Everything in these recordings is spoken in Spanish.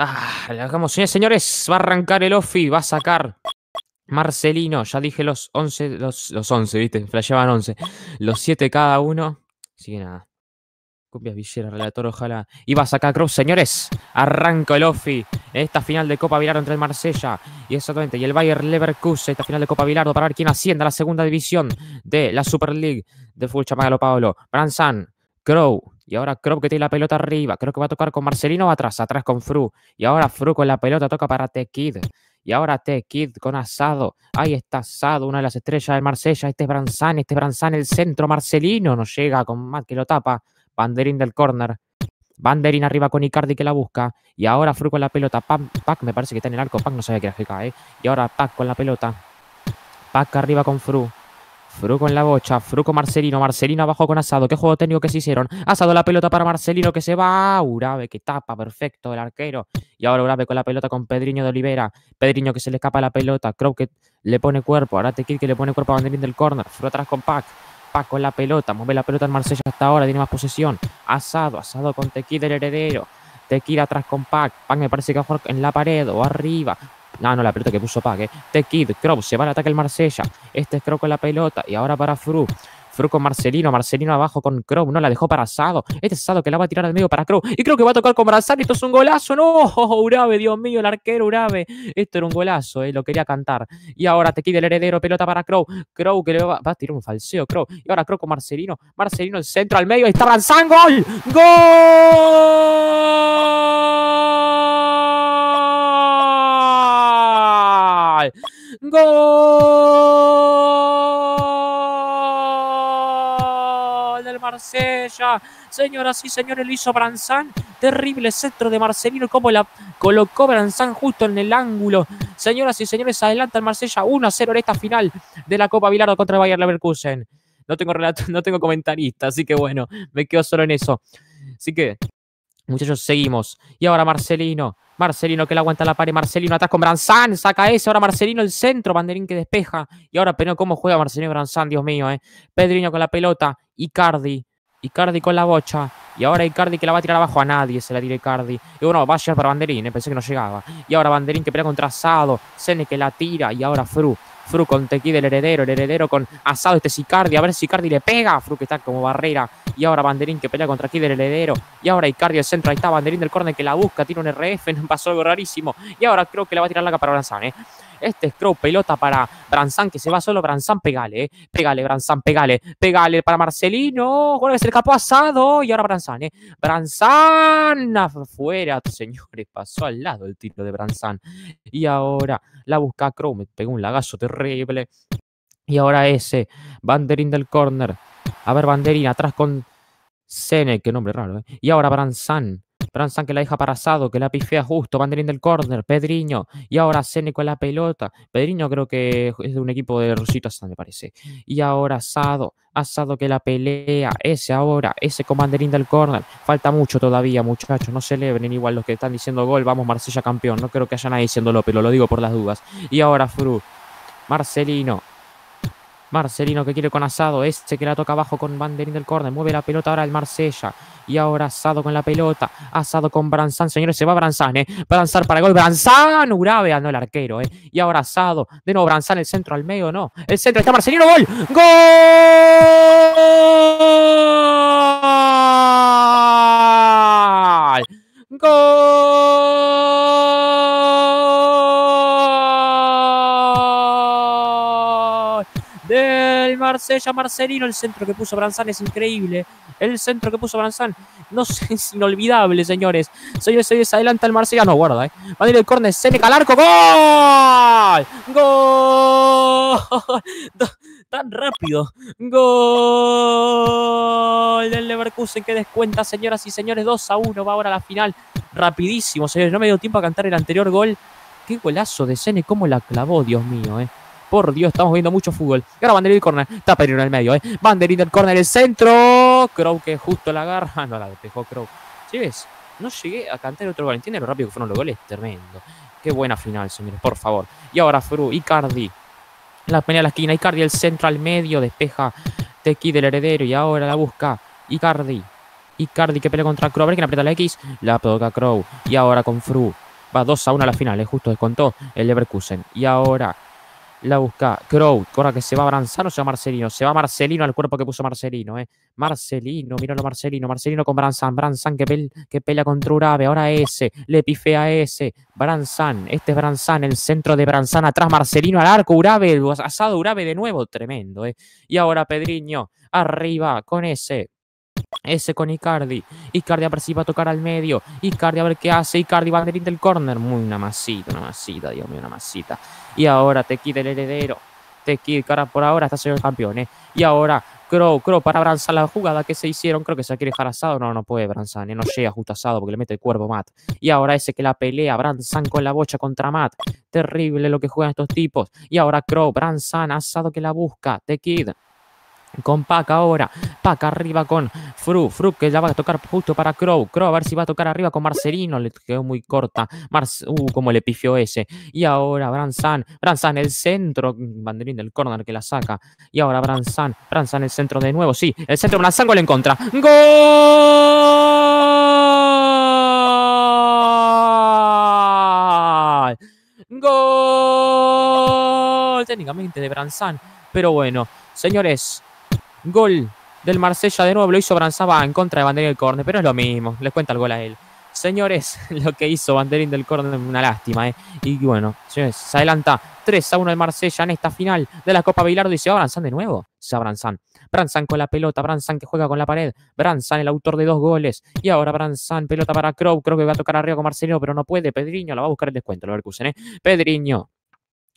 Ah, hagamos señores. Va a arrancar el offi, va a sacar Marcelino. Ya dije los 11, los, 11, ¿viste? Flasheaban 11. Los 7 cada uno. Así que nada. Copias Villera, relator, ojalá. Y va a sacar Cruz, señores. Arranca el Offi. Esta final de Copa Bilardo entre el Marsella y exactamente. Y el Bayer Leverkusen. Esta final de Copa Bilardo para ver quién asciende a la segunda división de la Super League de Fútbol Chamagalo Paolo. Bransan, Crow, y ahora creo que tiene la pelota arriba. Creo que va a tocar con Marcelino va atrás, atrás con Fru. Y ahora Fru con la pelota toca para te Y ahora te kid con Asado. Ahí está Asado, una de las estrellas de Marsella. Este es Branzán. este es Branzán. el centro. Marcelino no llega con más que lo tapa. Banderín del córner. Banderín arriba con Icardi que la busca. Y ahora Fru con la pelota. Pac, me parece que está en el arco. Pac no sabía que era GK, ¿eh? Y ahora Pac con la pelota. Pac arriba con Fru. Fruco en la bocha, Fruco Marcelino, Marcelino abajo con Asado. ¿Qué juego técnico que se hicieron? Asado la pelota para Marcelino que se va. Urabe que tapa, perfecto, el arquero. Y ahora Urabe con la pelota con Pedriño de Olivera. Pedriño que se le escapa la pelota. creo que le pone cuerpo. Ahora Tequil que le pone cuerpo a Banderín del corner. Fruco atrás con Pac. Pac con la pelota. Mueve la pelota en Marsella hasta ahora. Tiene más posesión. Asado, Asado con Tequil del heredero. Tequila atrás con Pac. Pac me parece que va a en la pared o arriba. No, ah, no, la pelota que puso Pack. Te Kid, se va al ataque el Marsella. Este es Kropp con la pelota. Y ahora para Fru. Fru con Marcelino, Marcelino abajo con Crow, no la dejó para Sado. Este es Sado que la va a tirar al medio para Crow. Y creo que va a tocar con Brazar. Esto es un golazo, no. Oh, oh, Urabe, Dios mío, el arquero Urabe. Esto era un golazo, eh, lo quería cantar. Y ahora te el heredero, pelota para Crow. Crow que le va, a tirar un falseo, Crow. Y ahora Crow con Marcelino. Marcelino el centro al medio. Ahí está avanzando. gol. ¡Gol! ¡Gol! Del Marsella. Señoras y señores, lo hizo Branzán. Terrible centro de Marcelino, como la colocó Branzán justo en el ángulo. Señoras y señores, adelanta el Marsella 1 0 en esta final de la Copa Bilardo contra el Bayern Leverkusen. No tengo, relato, no tengo comentarista, así que bueno, me quedo solo en eso. Así que, muchachos, seguimos. Y ahora Marcelino Marcelino que la aguanta la pared. Marcelino atrás con Branzán. Saca ese, Ahora Marcelino el centro. Banderín que despeja. Y ahora pero cómo juega Marcelino Branzán. Dios mío, eh. Pedriño con la pelota. Icardi. Icardi con la bocha. Y ahora Icardi que la va a tirar abajo a nadie, se la tira Icardi. Y bueno, va a llegar para Banderín, eh, pensé que no llegaba. Y ahora Banderín que pelea contra trazado, Sene que la tira. Y ahora Fru. Fru con tequí del heredero, el heredero con asado este Sicardi, a ver si Sicardi le pega, Fru que está como barrera, y ahora Banderín que pelea contra aquí del heredero, y ahora Icardi al centro, ahí está Banderín del córner que la busca, tiene un RF, pasó algo rarísimo, y ahora creo que la va a tirar larga para ¿eh? Este Crow, pelota para Branzan, que se va solo. Branzan, pegale, eh. Pegale, Branzan, pegale. Pegale para Marcelino. Bueno, que se le asado. Y ahora Branzan, eh. Branzan, afuera, señores. Pasó al lado el tiro de Branzan. Y ahora la busca Me Pegó un lagazo terrible. Y ahora ese, Banderín del corner. A ver, Banderín, atrás con Sene, qué nombre raro, ¿eh? Y ahora Branzan. Esperanza que la deja para Asado, que la pifea justo, Banderín del córner, Pedriño, y ahora Sene con la pelota. Pedriño creo que es de un equipo de Rusito me parece. Y ahora Asado, Asado que la pelea, ese ahora, ese con Banderín del córner. Falta mucho todavía, muchachos, no celebren igual los que están diciendo gol, vamos Marsella campeón, no creo que haya nadie diciéndolo, pero lo digo por las dudas. Y ahora Fru, Marcelino, Marcelino que quiere con Asado. Este que la toca abajo con Banderín del corte. Mueve la pelota ahora el Marsella. Y ahora Asado con la pelota. Asado con Branzán. Señores, se va Branzán, ¿eh? lanzar para gol. Branzán. Urabe ah, no el arquero, eh. Y ahora Asado. De nuevo Branzán el centro al medio, no. El centro está Marcelino. Gol. Gol. Gol. Marsella, Marcelino, el centro que puso Branzán es increíble. El centro que puso Branzán, no es inolvidable, señores. Señores, señores, adelanta el Marsella, ah, no guarda, eh. Va a ir el córner, Seneca al arco, ¡gol! ¡Gol! Tan rápido, ¡gol! Del Leverkusen que descuenta, señoras y señores, 2 a 1, va ahora a la final. Rapidísimo, señores, no me dio tiempo a cantar el anterior gol. Qué golazo de Sene, cómo la clavó, Dios mío, eh. Por Dios, estamos viendo mucho fútbol. Y ahora Está perdido en el medio, ¿eh? Banderín del corner. el centro. Crow que justo la agarra. Ah, no la despejó Crow. ¿Sí ves? No llegué a cantar otro gol. lo rápido que fueron los goles? Tremendo. Qué buena final, señores, por favor. Y ahora Fru, Icardi. La pelea a la esquina. Icardi el centro al medio. Despeja Tequi del heredero. Y ahora la busca Icardi. Icardi que pelea contra Crow. A ver quién aprieta la X. La toca Crow. Y ahora con Fru. Va 2 a 1 a la final. Eh. justo descontó el Leverkusen. Y ahora la busca Crow. Ahora que se va Branzano, se va Marcelino. Se va Marcelino al cuerpo que puso Marcelino, eh. Marcelino, míralo Marcelino. Marcelino con Branzan. Branzan que, pelea contra Urabe. Ahora ese, Le pifea ese, Branzan. Este es Branzan. El centro de Branzan. Atrás Marcelino al arco. Urabe. Asado Urabe de nuevo. Tremendo, eh. Y ahora Pedriño. Arriba con ese, ese con Icardi. Icardi a ver si va a tocar al medio. Icardi a ver qué hace. Icardi va a del corner. Muy una masita, una masita, Dios mío, una masita. Y ahora Tequid el heredero. Tequid cara, por ahora está siendo campeón, ¿eh? Y ahora Crow, Crow para Branzan la jugada que se hicieron. Creo que se quiere dejar asado. No, no puede Branzan. ¿eh? No llega justo asado porque le mete el cuervo Matt. Y ahora ese que la pelea. Branzan con la bocha contra Matt. Terrible lo que juegan estos tipos. Y ahora Crow, Branzan, asado que la busca. Tequid, con Pac ahora. Paca arriba con Fru. Fru que ya va a tocar justo para Crow. Crow a ver si va a tocar arriba con Marcelino. Le quedó muy corta. uh, como le pifió ese. Y ahora Bransan Branzan el centro. Banderín del córner que la saca. Y ahora Bransan Bransan el centro de nuevo. Sí, el centro Branzan gol en contra. ¡Gol! ¡Gol! Técnicamente de Bransan. Pero bueno, señores, Gol del Marsella de nuevo. Lo hizo Branzaba en contra de Banderín del Corne, pero es lo mismo. Les cuenta el gol a él. Señores, lo que hizo Banderín del Corne es una lástima. ¿eh? Y bueno, señores, se adelanta 3 a 1 el Marsella en esta final de la Copa Bilardo. Y se va de nuevo. Se va Branzan. con la pelota. Branzan que juega con la pared. Branzan, el autor de dos goles. Y ahora Branzan, pelota para Crow. Creo que va a tocar arriba con Marcelino, pero no puede. Pedriño la va a buscar el descuento. Lo recusen, ¿eh? Pedriño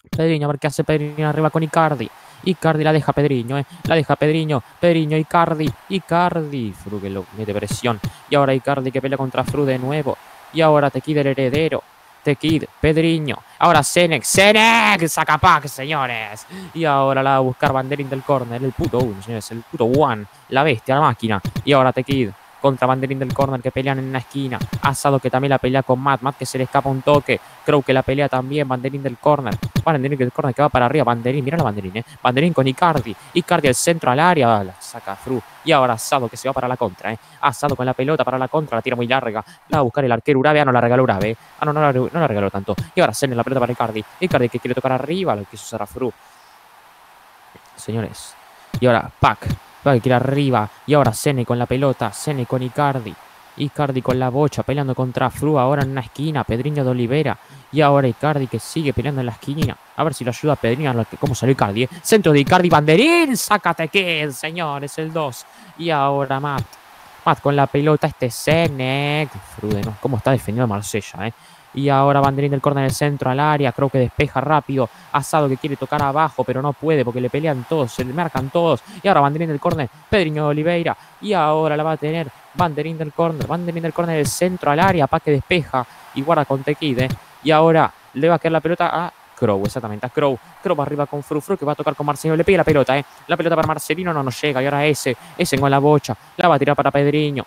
Pedriño, a ver qué hace Pedriño arriba con Icardi. Icardi la deja Pedriño, eh. la deja Pedriño, Pedriño, Icardi, Icardi. Fru que lo mete presión. Y ahora Icardi que pelea contra Fru de nuevo. Y ahora Tequid el heredero. Tequid, Pedriño. Ahora Senex, Senex, Zacapac, señores. Y ahora la va a buscar Banderín del Corner el puto uno, señores, el puto one, la bestia, la máquina. Y ahora Tequid, contra Banderín del corner que pelean en la esquina. Asado que también la pelea con Matt. Matt que se le escapa un toque. creo que la pelea también. Banderín del corner. Banderín del corner que va para arriba. Banderín, mira la Banderín, eh. Banderín con Icardi. Icardi al centro al área. saca Fru. Y ahora Asado que se va para la contra, eh. Asado con la pelota para la contra. La tira muy larga. La va a buscar el arquero Urabe. Ah, no la regaló Urabe. Ah, no, no la, no regaló tanto. Y ahora Senna la pelota para Icardi. Icardi que quiere tocar arriba. Lo quiso usar a Fru. Señores. Y ahora Pack Va a arriba. Y ahora Sene con la pelota. Sene con Icardi. Icardi con la bocha, peleando contra Fru ahora en una esquina, Pedriño de Olivera. Y ahora Icardi que sigue peleando en la esquina. A ver si lo ayuda a ¿Cómo salió Icardi? Eh. Centro de Icardi, Banderín. Sácate que, señores, el 2. Y ahora Matt. Matt con la pelota, este Fru de ¿no? ¿Cómo está defendiendo Marsella, eh? Y ahora Banderín del córner del centro al área. Creo que despeja rápido. Asado que quiere tocar abajo, pero no puede porque le pelean todos, se le marcan todos. Y ahora Banderín del córner, Pedriño Oliveira. Y ahora la va a tener Banderín del córner. Banderín del córner del centro al área. que despeja y guarda con Tequide. Y ahora le va a quedar la pelota a Crow, exactamente, a Crow. Crow va arriba con Frufru que va a tocar con Marcelino. Le pide la pelota, ¿eh? La pelota para Marcelino no nos llega. Y ahora ese, ese con la bocha. La va a tirar para Pedriño.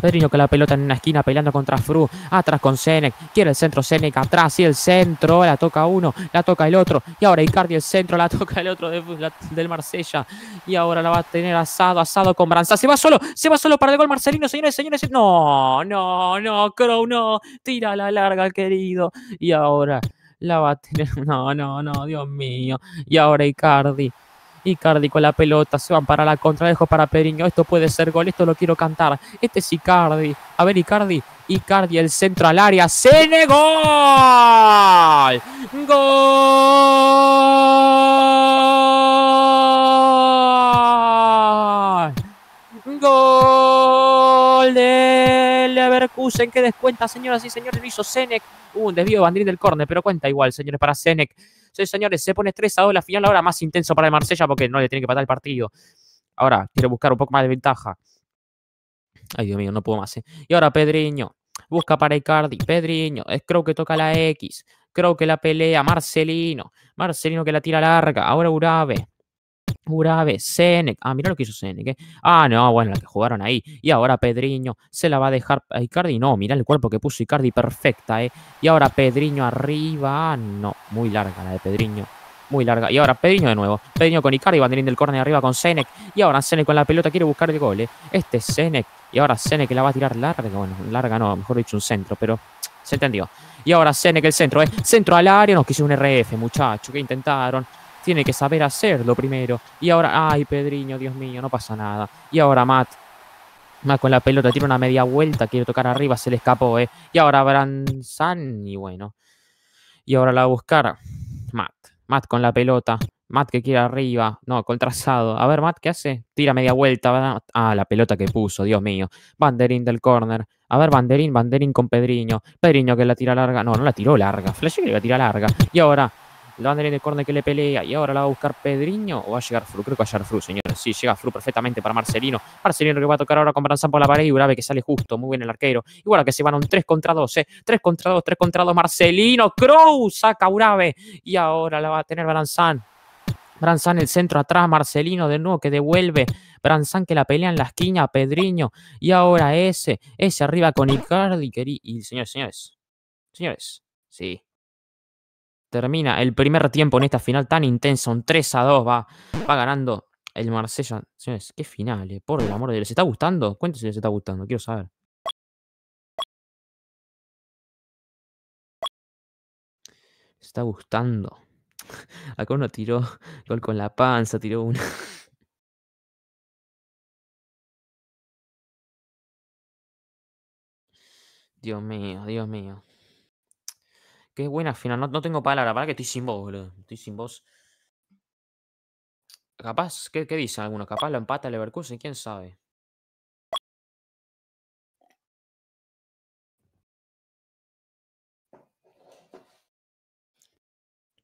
Pedriño con la pelota en una esquina peleando contra Fru. Atrás con Senec. Quiere el centro Senec. Atrás y el centro. La toca uno. La toca el otro. Y ahora Icardi el centro. La toca el otro del Marsella. Y ahora la va a tener asado. Asado con Branza. Se va solo. Se va solo para el gol Marcelino. Señores, señores. No, no, no. Crow no. Tira la larga, querido. Y ahora la va a tener. No, no, no. Dios mío. Y ahora Icardi. Icardi con la pelota, se van para la contra, dejo para Periño. esto puede ser gol, esto lo quiero cantar, este es Icardi, a ver Icardi, Icardi el centro al área, negó! gol, gol ¡Gol! Leverkusen que descuenta, señoras y señores, lo hizo Senec. un desvío de Bandrín del Corne, pero cuenta igual, señores, para Senec. señores, se pone 3 a 2 la final, ahora más intenso para el Marsella porque no le tiene que patar el partido. Ahora quiero buscar un poco más de ventaja. Ay, Dios mío, no puedo más. Eh. Y ahora Pedriño. Busca para Icardi. Pedriño. Creo que toca la X. Creo que la pelea. Marcelino. Marcelino que la tira larga. Ahora Urabe. Pura vez, Ah, mira lo que hizo Senec. Eh. Ah, no, bueno, la que jugaron ahí. Y ahora Pedriño se la va a dejar a Icardi. No, mira el cuerpo que puso Icardi perfecta, ¿eh? Y ahora Pedriño arriba. no, muy larga la de Pedriño. Muy larga. Y ahora Pedriño de nuevo. Pedriño con Icardi, banderín del córner arriba con Senec. Y ahora Senec con la pelota quiere buscar el gol, ¿eh? Este es Y ahora Senec la va a tirar larga. Bueno, larga no, mejor dicho un centro, pero se entendió. Y ahora Senec el centro, ¿eh? Centro al área. Nos quiso un RF, muchacho, que intentaron tiene que saber hacerlo primero. Y ahora, ay, Pedriño, Dios mío, no pasa nada. Y ahora Matt. Matt con la pelota, tira una media vuelta, quiere tocar arriba, se le escapó, ¿eh? Y ahora Branzan, y bueno. Y ahora la va a buscar Matt. Matt con la pelota. Matt que quiere arriba. No, con trazado. A ver, Matt, ¿qué hace? Tira media vuelta. a Ah, la pelota que puso, Dios mío. Banderín del corner. A ver, Banderín, Banderín con Pedriño. Pedriño que la tira larga. No, no la tiró larga. Flash que la tira larga. Y ahora lo van a el que le pelea. Y ahora la va a buscar Pedriño. O va a llegar Fru. Creo que va a llegar Fru, señores. Sí, llega Fru perfectamente para Marcelino. Marcelino que va a tocar ahora con Branzan por la pared. Y Urabe que sale justo. Muy bien el arquero. Igual que se van a un 3 contra 2. Eh. 3 contra 2, 3 contra 2. Marcelino. Crow saca Urabe. Y ahora la va a tener Branzan. Branzan el centro atrás, Marcelino de nuevo que devuelve. Branzan que la pelea en la esquina, Pedriño. Y ahora ese, ese arriba con Icardi. Y señores, señores, señores, sí, termina el primer tiempo en esta final tan intensa, un 3 a 2 va, va ganando el Marsella. Señores, qué final, por el amor de Dios. ¿Les está gustando? Cuéntense si les está gustando, quiero saber. ¿Les está gustando. Acá uno tiró gol con la panza, tiró una. Dios mío, Dios mío. Qué buena final. No, no tengo palabra. Para que estoy sin voz, boludo. Estoy sin voz. Capaz, ¿qué, qué dicen algunos? Capaz lo empata el Leverkusen, quién sabe.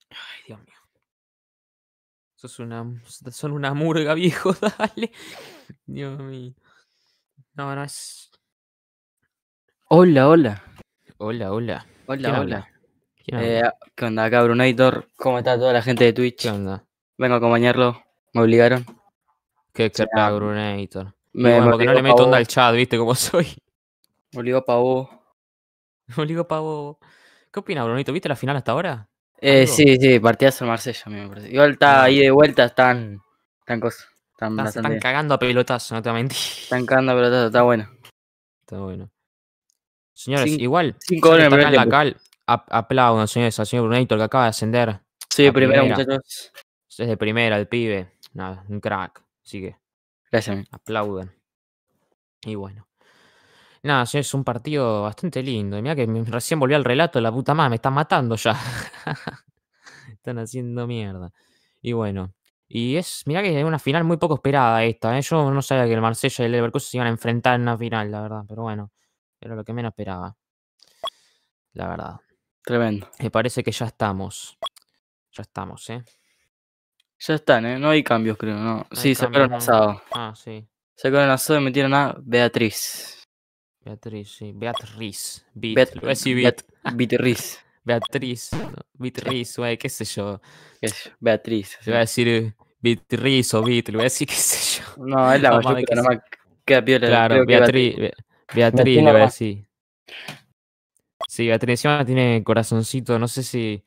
Ay, Dios mío. Sos una, son una murga, viejo, dale. Dios mío. No, no es. Hola, hola. Hola, hola. Hola, hola. Eh, ¿Qué onda? acá, Brunator? ¿Cómo está toda la gente de Twitch? ¿Qué onda? Vengo a acompañarlo. Me obligaron. Qué excepta, Brunator. Me, bueno, porque no le meto onda al chat, ¿viste cómo soy? Me obligó pavo. Me obligó pavo. ¿Qué opina Brunito? ¿Viste la final hasta ahora? Eh, sí, sí, partidas el Marcello, a mí me parece. Igual está ahí de vuelta, están. Están cosas. Están, cagando a pelotazo, no te mentí. Están cagando a pelotazo, está bueno. Está bueno. Señores, igual. Cinco horas en la cal. Aplaudan, señores, al señor el que acaba de ascender. Sí, de primera, muchachos. Es de primera, el pibe. Nada, un crack. Así que. Gracias. Aplaudan. Y bueno. Nada, es un partido bastante lindo. Mira que recién volví al relato, la puta madre, me están matando ya. están haciendo mierda. Y bueno. Y es, mira que es una final muy poco esperada esta. ¿eh? Yo no sabía que el Marsella y el Leverkusen se iban a enfrentar en una final, la verdad. Pero bueno, era lo que menos esperaba. La verdad. Tremendo. Me parece que ya estamos. Ya estamos, ¿eh? Ya están, ¿eh? No hay cambios, creo, ¿no? Sí, sí, se no. asado. Ah, sí. Se Sacaron asado y metieron a Beatriz. Beatriz, sí. Beatriz. Beat. Beatriz. Beatriz. Beatriz, güey, qué sé yo. Beatriz. Se voy a decir eh, Beatriz o Beatriz, le voy a decir qué sé yo. No, es la no, que, no Claro, Beatriz, Beatriz, Beatriz le voy a decir. Sí, Atención tiene corazoncito, no sé si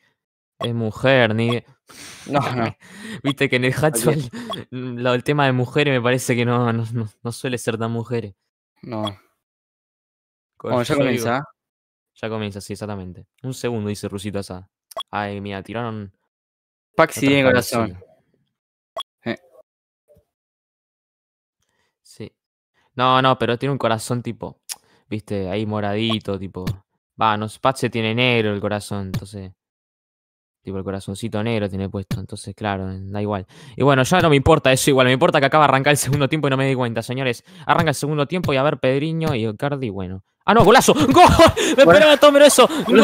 es mujer, ni. No, no. Viste que en el lo del tema de mujeres me parece que no, no, suele ser tan mujeres. No. Con ya comienza. ¿ah? ya comienza, sí, exactamente. Un segundo, dice Rusito Ay, mira, tiraron. Paxi tiene corazón. Eh. Sí. No, no, pero tiene un corazón tipo. Viste, ahí moradito, tipo. Va, no, tiene negro el corazón, entonces. Tipo, el corazoncito negro tiene puesto, entonces, claro, da igual. Y bueno, ya no me importa eso igual, me importa que acaba de arrancar el segundo tiempo y no me di cuenta, señores. Arranca el segundo tiempo y a ver Pedriño y Cardi, bueno. ¡Ah, no! ¡Golazo! ¡Gol! ¡Me esperaba todo eso! ¡Gol!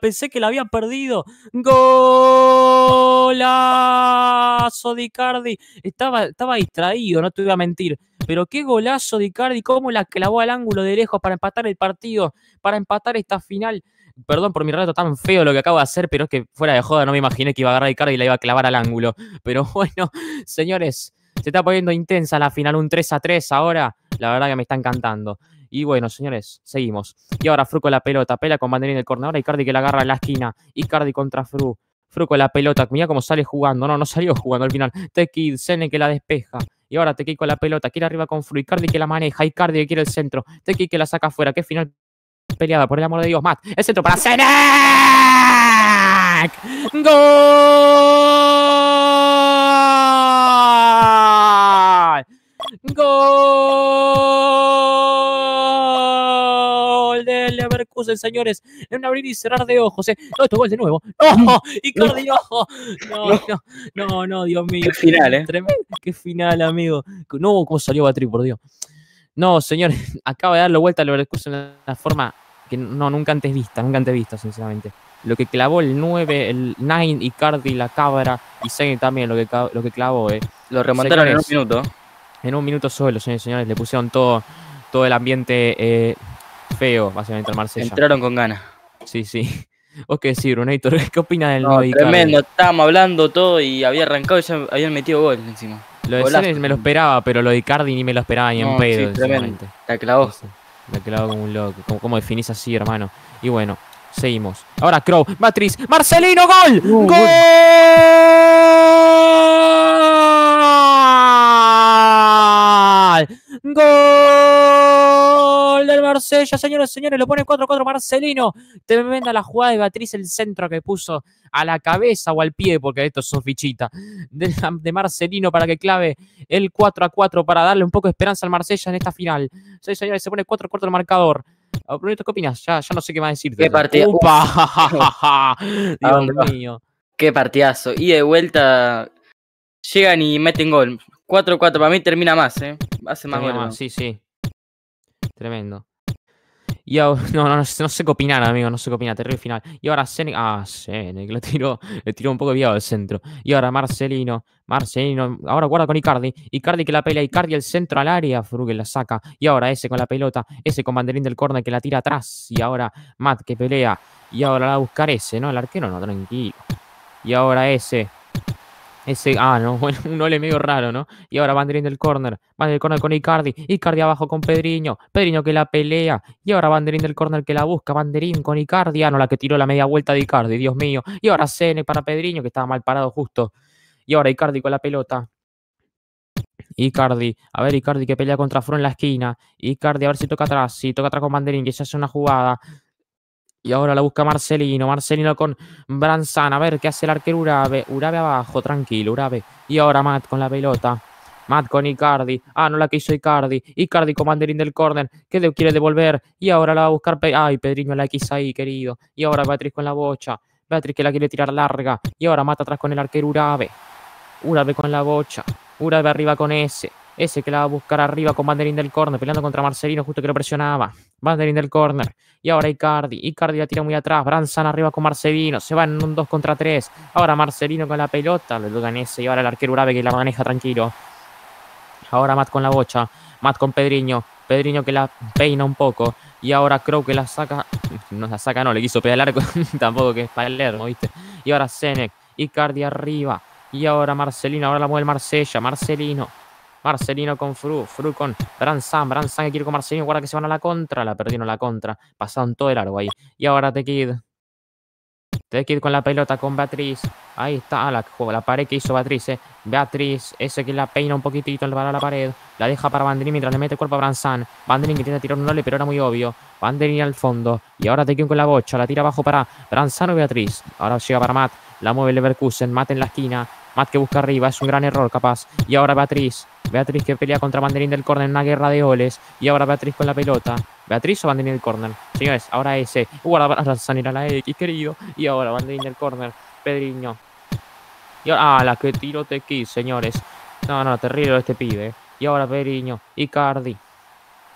Pensé que la había perdido. ¡Golazo de Cardi! Estaba, estaba distraído, no te voy a mentir. Pero qué golazo de Icardi, cómo la clavó al ángulo de lejos para empatar el partido, para empatar esta final. Perdón por mi relato tan feo lo que acabo de hacer, pero es que fuera de joda no me imaginé que iba a agarrar a Icardi y la iba a clavar al ángulo. Pero bueno, señores, se está poniendo intensa la final, un 3 a 3 ahora. La verdad que me está encantando. Y bueno, señores, seguimos. Y ahora Fru la pelota, pela con Banderín en el corner, ahora Icardi que la agarra en la esquina. Icardi contra Fru. Fru la pelota, mira cómo sale jugando. No, no salió jugando al final. Tekid, Sene que la despeja. Y ahora Tequi con la pelota, quiere arriba con Cardi que la maneja, Icardi que quiere el centro, Tequi que la saca afuera, qué final peleada, por el amor de Dios, Matt, el centro para Senec ¡Gol! ¡Gol! Leverkusen, señores, en un abrir y cerrar de ojos. ¿eh? No, esto gol de nuevo. ¡No! ¡Icardi, ojo! No, no, no, no, Dios mío. Qué final, ¿eh? Qué final, amigo. No, cómo salió Batri, por Dios. No, señores, acaba de darle vuelta al Leverkusen en una forma que no, nunca antes vista, nunca antes vista, sinceramente. Lo que clavó el 9, el 9, Icardi, la cabra y Sainz también, lo que, lo que clavó. Eh. Lo remontaron en un minuto. En un minuto solo, señores señores. Le pusieron todo, todo el ambiente eh, feo, básicamente, el Marsella. Entraron con ganas. Sí, sí. ¿Vos qué decís, Brunator? ¿Qué opinas del no, Tremendo, estábamos hablando todo y había arrancado y ya habían metido gol encima. Lo de Ceres me lo esperaba, pero lo de Icardi ni me lo esperaba ni en pedo. Sí, tremendo. La clavó. La clavó como un loco. ¿Cómo, definís así, hermano? Y bueno, seguimos. Ahora Crow, Matriz, Marcelino, ¡Gol! ¡Gol! ¡Gol! Marsella, señores, señores, lo pone 4-4 Marcelino. Tremenda la jugada de Beatriz, el centro que puso a la cabeza o al pie, porque esto es fichitas, de, de, Marcelino para que clave el 4-4 para darle un poco de esperanza al Marsella en esta final. señores, se pone 4-4 el marcador. Oh, ¿qué opinas? Ya, no sé qué a decirte. ¿Qué partidazo! ¡Upa! Dios ah, mío. Qué partidazo. Y de vuelta llegan y meten gol. 4-4 para mí termina más, ¿eh? Hace más Más, sí, sí. Tremendo. Y no, no, no, sé qué opinar, amigo, no sé qué opinar, terrible final. Y ahora Senec, ah, Senec, le tiró, le un poco de al centro. Y ahora Marcelino, Marcelino, ahora guarda con Icardi, Icardi que la pelea, Icardi al centro al área, Frugel la saca. Y ahora ese con la pelota, ese con banderín del córner que la tira atrás. Y ahora Matt que pelea, y ahora la buscar ese, ¿no? El arquero no, tranquilo. Y ahora ese, ese, ah, no, bueno, un ole medio raro, ¿no? Y ahora Banderín del corner. Banderín del corner con Icardi. Icardi abajo con Pedriño. Pedriño que la pelea. Y ahora Banderín del corner que la busca. Banderín con Icardi. Ah, no, la que tiró la media vuelta de Icardi, Dios mío. Y ahora Cene para Pedriño que estaba mal parado justo. Y ahora Icardi con la pelota. Icardi, a ver Icardi que pelea contra Fro en la esquina. Icardi, a ver si toca atrás. Si toca atrás con Banderín, que se hace una jugada. Y ahora la busca Marcelino. Marcelino con Branzan. A ver qué hace el arquero Urabe. Urabe abajo, tranquilo, Urabe. Y ahora Matt con la pelota. Matt con Icardi. Ah, no la que hizo Icardi. Icardi con del córner. Que quiere devolver. Y ahora la va a buscar. Pe Ay, Pedriño la quiso ahí, querido. Y ahora Beatriz con la bocha. Beatriz que la quiere tirar larga. Y ahora mata atrás con el arquero Urabe. Urabe con la bocha. Urabe arriba con ese. Ese que la va a buscar arriba con Banderín del corner, peleando contra Marcelino, justo que lo presionaba. Banderín del corner. Y ahora Icardi. Icardi la tira muy atrás. Branzan arriba con Marcelino. Se va en un 2 contra 3. Ahora Marcelino con la pelota. Lo ese Y ahora el arquero Urabe que la maneja tranquilo. Ahora Matt con la bocha. Matt con Pedriño. Pedriño que la peina un poco. Y ahora creo que la saca. No la saca, no, le quiso pegar el arco. Tampoco que es Palermo, ¿viste? Y ahora Senec. Icardi arriba. Y ahora Marcelino. Ahora la mueve el Marsella. Marcelino. Marcelino con Fru, Fru con Bransan, Bransan que quiere con Marcelino, guarda que se van a la contra, la perdieron la contra, pasaron todo el largo ahí. Y ahora Tekid. Tekid con la pelota con Beatriz. Ahí está ah, la, la pared que hizo Beatriz. Eh. Beatriz, ese que la peina un poquitito, le va a la pared. La deja para Banderín mientras le mete el cuerpo a Bransan. que intenta tirar un ole, pero era muy obvio. Banderín al fondo. Y ahora Tequid con la bocha. La tira abajo para Bransan o Beatriz. Ahora llega para Matt. La mueve Leverkusen. Mate en la esquina. Matt que busca arriba, es un gran error capaz. Y ahora Beatriz. Beatriz que pelea contra Banderín del Corner en una guerra de oles Y ahora Beatriz con la pelota. Beatriz o Banderín del Corner? Señores, ahora ese. guarda ahora a salir a la X, querido. Y ahora Banderín del Corner Pedriño. Y ahora, ah, la que tiro te señores. No, no, terrible este pibe. Y ahora Pedriño. Icardi.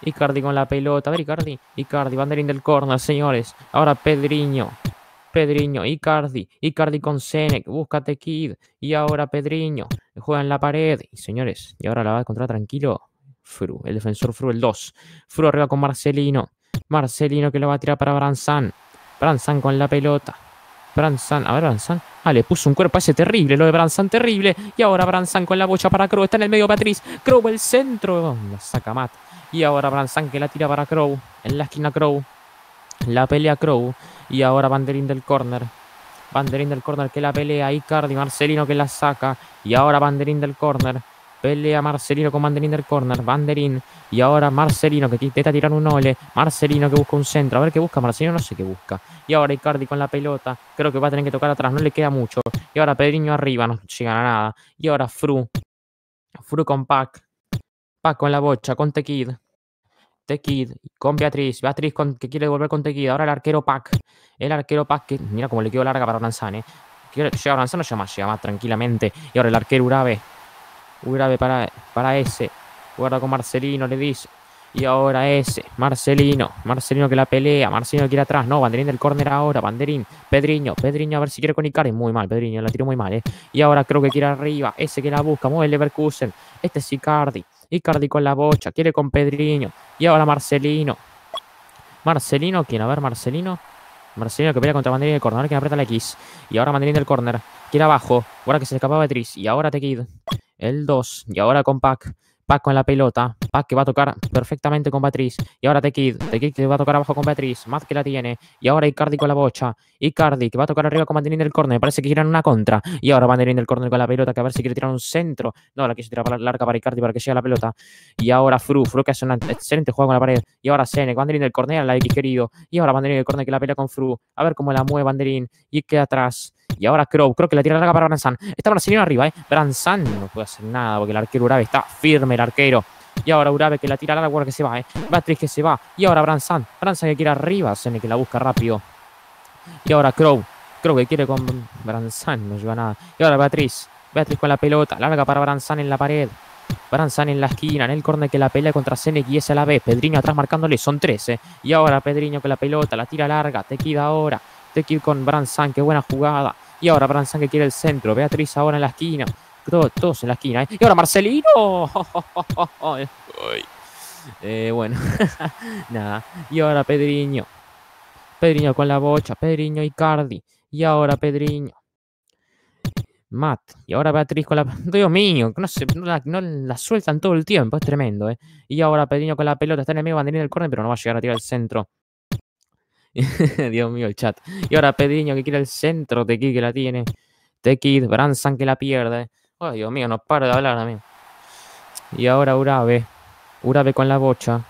Icardi con la pelota. A ver, Icardi. Icardi, Banderín del Corner señores. Ahora Pedriño. Pedriño, Icardi, Icardi con Senec, búscate Kid, y ahora Pedriño, juega en la pared, y señores, y ahora la va a encontrar tranquilo, Fru, el defensor Fru, el 2, Fru arriba con Marcelino, Marcelino que lo va a tirar para Branzan, Branzan con la pelota, Branzan, a ver Branzan, ah, le puso un cuerpo ese terrible, lo de Branzan terrible, y ahora Branzan con la bocha para Crow, está en el medio Patriz, Crow el centro, la saca Matt, y ahora Branzan que la tira para Crow, en la esquina Crow, la pelea Crow. Y ahora Banderín del corner. Banderín del corner que la pelea. Icardi, Marcelino que la saca. Y ahora Banderín del corner. Pelea Marcelino con Banderín del corner. Banderín, Y ahora Marcelino que intenta tirar un ole. Marcelino que busca un centro. A ver qué busca Marcelino. No sé qué busca. Y ahora Icardi con la pelota. Creo que va a tener que tocar atrás. No le queda mucho. Y ahora Pedriño arriba. No llega a nada. Y ahora Fru. Fru con Pac. Pac con la bocha. Con Tequid. Tequid con Beatriz. Beatriz que quiere volver con Tequid. Ahora el arquero Pac. El arquero Pac que. Mira cómo le quedó larga para Oranzán, ¿eh? Llega Oranzán, no más, llega más tranquilamente. Y ahora el arquero Urabe. Urabe para, para ese. Guarda con Marcelino, le dice. Y ahora ese, Marcelino, Marcelino que la pelea, Marcelino que ir atrás, no, Banderín del córner ahora, Banderín, Pedriño, Pedriño a ver si quiere con Icardi, muy mal, Pedriño, la tiró muy mal, eh. Y ahora creo que quiere arriba, ese que la busca, mueve Leverkusen, este es Icardi, Icardi con la bocha, quiere con Pedriño. Y ahora Marcelino. Marcelino, ¿quién? A ver, Marcelino. Marcelino que pelea contra Mandarín del corner, que aprieta la X. Y ahora Mandarín del corner. Quiere abajo. Ahora que se escapaba Tris Y ahora Tequid. El 2. Y ahora con Pac con la pelota. Pac que va a tocar perfectamente con Patriz. Y ahora Tequid, Tequid que va a tocar abajo con Patriz. más que la tiene. Y ahora Icardi con la bocha. Icardi que va a tocar arriba con Banderín del córner. Parece que giran una contra. Y ahora Banderín del córner con la pelota. Que a ver si quiere tirar un centro. No, la quiso tirar para larga para Icardi para que sea la pelota. Y ahora Fru. Fru que hace un excelente juego con la pared. Y ahora Sene. Banderín del córner a la X querido. Y ahora Banderín del córner que la pelea con Fru. A ver cómo la mueve Banderín. Y queda atrás. Y ahora Crow, creo que la tira larga para Bransan. Está Brasilino arriba, ¿eh? Bransan no puede hacer nada porque el arquero Urabe está firme, el arquero. Y ahora Urabe que la tira larga, que se va, ¿eh? Beatriz que se va. Y ahora Bransan. Bransan que quiere arriba, Sene que la busca rápido. Y ahora Crow. creo que quiere con Bransan, no lleva nada. Y ahora Beatriz. Beatriz con la pelota, larga para Bransan en la pared. Bransan en la esquina, en el córner que la pelea contra Sene y es a la vez. Pedriño atrás marcándole, son 13. Eh. Y ahora Pedriño con la pelota, la tira larga, te queda ahora ir con Bransan, qué buena jugada. Y ahora Bransan que quiere el centro. Beatriz ahora en la esquina. Todos, en la esquina. ¿eh? Y ahora Marcelino. Eh, bueno, nada. Y ahora Pedriño. Pedriño con la bocha. Pedriño y Cardi. Y ahora Pedriño. Matt. Y ahora Beatriz con la. Dios mío, no, la, sueltan todo el tiempo, es tremendo, ¿eh? Y ahora Pedriño con la pelota, está en el medio banderín del córner, pero no va a llegar a tirar el centro. Dios mío, el chat. Y ahora Pedriño que quiere el centro. Tequid que la tiene. Tequid, Branson que la pierde. Oh, Dios mío, no para de hablar a mí. Y ahora Urabe. Urabe con la bocha.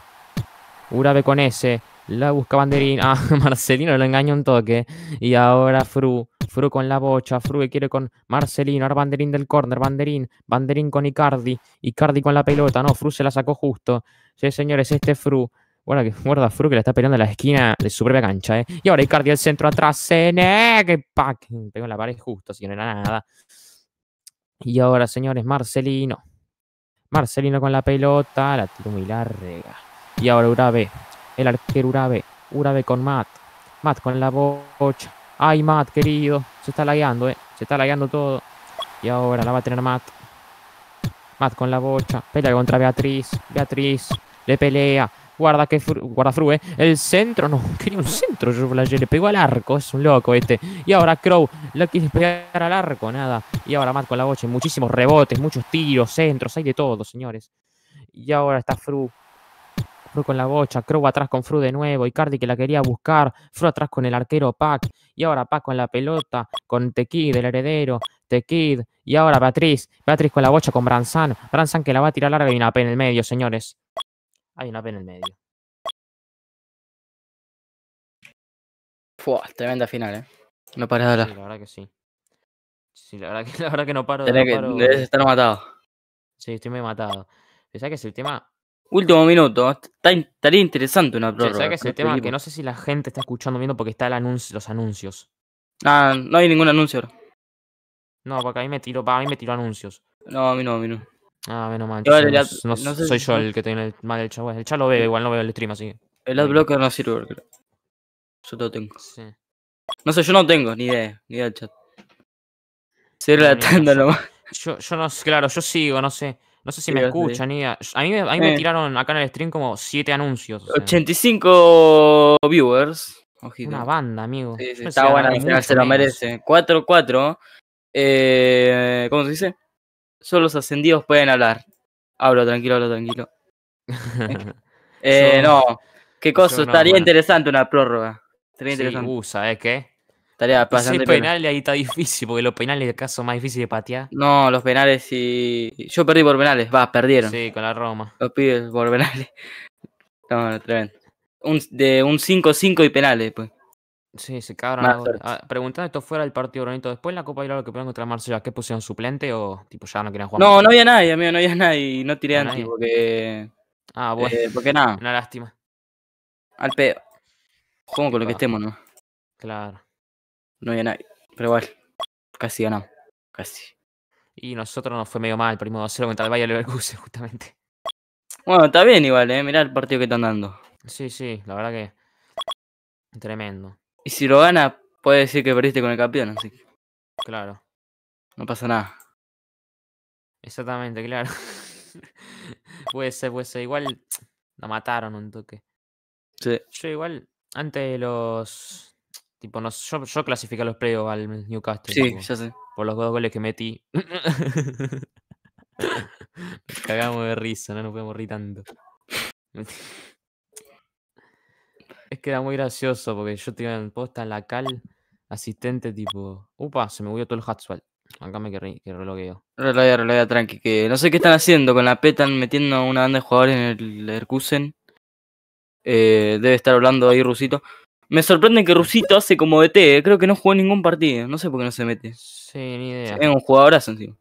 Urabe con ese. La busca Banderín. Ah, Marcelino lo engaña un toque. Y ahora Fru. Fru con la bocha. Fru que quiere con Marcelino. Ahora Banderín del corner. Banderín. Banderín con Icardi. Icardi con la pelota. No, Fru se la sacó justo. Sí, señores, este Fru Guarda que muerda, Fru que le está peleando en la esquina de su propia cancha, ¿eh? Y ahora Icardi al centro atrás, ¡Ene! ¡Qué pack. Pegó en la pared justo, así no era nada. Y ahora, señores, Marcelino. Marcelino con la pelota, la tiró muy larga. Y ahora Urabe, el arquero Urabe. Urabe con Matt. Matt con la bocha. Ay, Matt, querido. Se está lagueando, ¿eh? Se está lagueando todo. Y ahora la va a tener Matt. Matt con la bocha. Pelea contra Beatriz. Beatriz le pelea. Guarda que guarda Fru, eh. El centro, no, quería un centro. Yo le pegó al arco, es un loco este. Y ahora Crow la quiere pegar al arco, nada. Y ahora Matt con la bocha, muchísimos rebotes, muchos tiros, centros, hay de todo, señores. Y ahora está Fru. Fru con la bocha, Crow atrás con Fru de nuevo, Icardi que la quería buscar, Fru atrás con el arquero Pac, y ahora Pac con la pelota, con Tequid, el heredero, Tequid, y ahora Beatriz, Beatriz con la bocha con Branzan, Branzan que la va a tirar larga y una pena en el medio, señores. Hay una P en el medio. Fua, tremenda final, ¿eh? No paré de hablar. Sí, la verdad que sí. Sí, la verdad que, la verdad que no paro. Tenés que, debes estar matado. Sí, estoy muy matado. ¿Sabes que es el tema... Último minuto. Está, estaría interesante una prórroga. ¿Sabes que es el este tema que no sé si la gente está escuchando viendo porque está el los anuncios. Ah, no hay ningún anuncio ahora. No, porque a mí me tiro, a mí me tiró anuncios. No, a mí no, a mí no. Ah, menos mal. no, soy yo el que tiene el, mal del chat. el chat lo veo, igual no veo el stream, así El adblocker eh, no sirve, creo. Yo todo tengo. No sé, yo no tengo ni idea, ni idea del chat. Sirve la tanda nomás. Yo, yo no sé, claro, yo sigo, no sé. No sé si me escuchan. Sí. A, mí, me, a mí me eh. tiraron acá en el stream como 7 anuncios. 85 viewers. Una banda, amigo. Sí, está buena, se lo merece. 4-4. Eh, ¿Cómo se dice? solo los ascendidos pueden hablar. Hablo tranquilo, hablo tranquilo. eh, no, qué cosa, estaría interesante una prórroga. Estaría interesante. Uh, ¿sabes qué? Estaría penales ahí está difícil, porque los penales acaso son más difíciles de patear. No, los penales y. Yo perdí por penales, va, perdieron. Sí, con la Roma. Los pibes por penales. No, tremendo. Un, de un 5-5 y penales, pues. Sí, se cagaron. preguntando esto fuera del partido bonito. Después en la Copa lo que encontrar contra ¿A ¿qué pusieron suplente o tipo ya no querían jugar? No, no había nadie, amigo, no había nadie. No tiré antes porque. Ah, bueno. Eh, porque nada. Una lástima. Al pedo. Como con lo que estemos, ¿no? Claro. No había nadie. Pero igual. Casi ganamos. Casi. Y nosotros nos fue medio mal, primo 2-0 contra el Bayern Leverkusen, justamente. Bueno, está bien igual, eh. Mirá el partido que están dando. Sí, sí, la verdad que. Tremendo. Y si lo gana, puede decir que perdiste con el campeón, así que Claro. no pasa nada. Exactamente, claro. puede ser, puede ser. Igual la mataron un toque. Sí. Yo igual, antes de los. Tipo, no, yo, yo los playoffs al Newcastle. Sí, ya sé. Por los dos goles que metí. cagamos de risa, no nos podemos reír tanto. Es que era muy gracioso porque yo tenía en posta la cal asistente tipo, upa, se me huyó todo el Hatswell. Acá me que, que relogueo. tranqui, que no sé qué están haciendo con la P, metiendo metiendo una banda de jugadores en el Erkusen. Eh, debe estar hablando ahí Rusito. Me sorprende que Rusito hace como DT, e eh, creo que no jugó ningún partido, no sé por qué no se mete. Sí, ni idea. Es un jugadorazo encima.